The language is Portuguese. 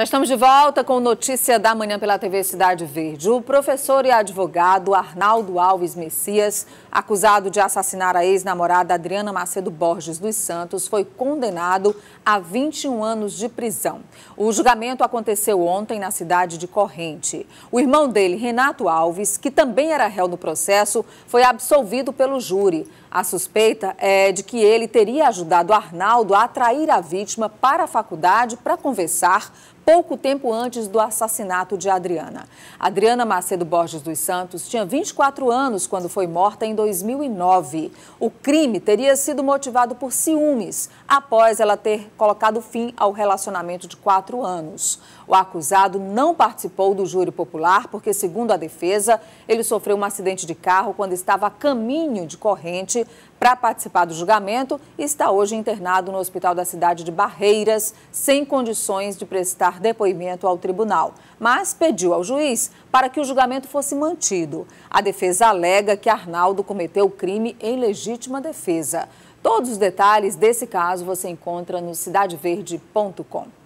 Já estamos de volta com notícia da manhã pela TV Cidade Verde. O professor e advogado Arnaldo Alves Messias, acusado de assassinar a ex-namorada Adriana Macedo Borges dos Santos, foi condenado a 21 anos de prisão. O julgamento aconteceu ontem na cidade de Corrente. O irmão dele, Renato Alves, que também era réu no processo, foi absolvido pelo júri. A suspeita é de que ele teria ajudado Arnaldo a atrair a vítima para a faculdade para conversar pouco tempo antes do assassinato de Adriana. Adriana Macedo Borges dos Santos tinha 24 anos quando foi morta em 2009. O crime teria sido motivado por ciúmes, após ela ter colocado fim ao relacionamento de quatro anos. O acusado não participou do júri popular porque, segundo a defesa, ele sofreu um acidente de carro quando estava a caminho de corrente para participar do julgamento e está hoje internado no hospital da cidade de Barreiras, sem condições de prestar depoimento ao tribunal, mas pediu ao juiz para que o julgamento fosse mantido. A defesa alega que Arnaldo cometeu o crime em legítima defesa. Todos os detalhes desse caso você encontra no cidadeverde.com.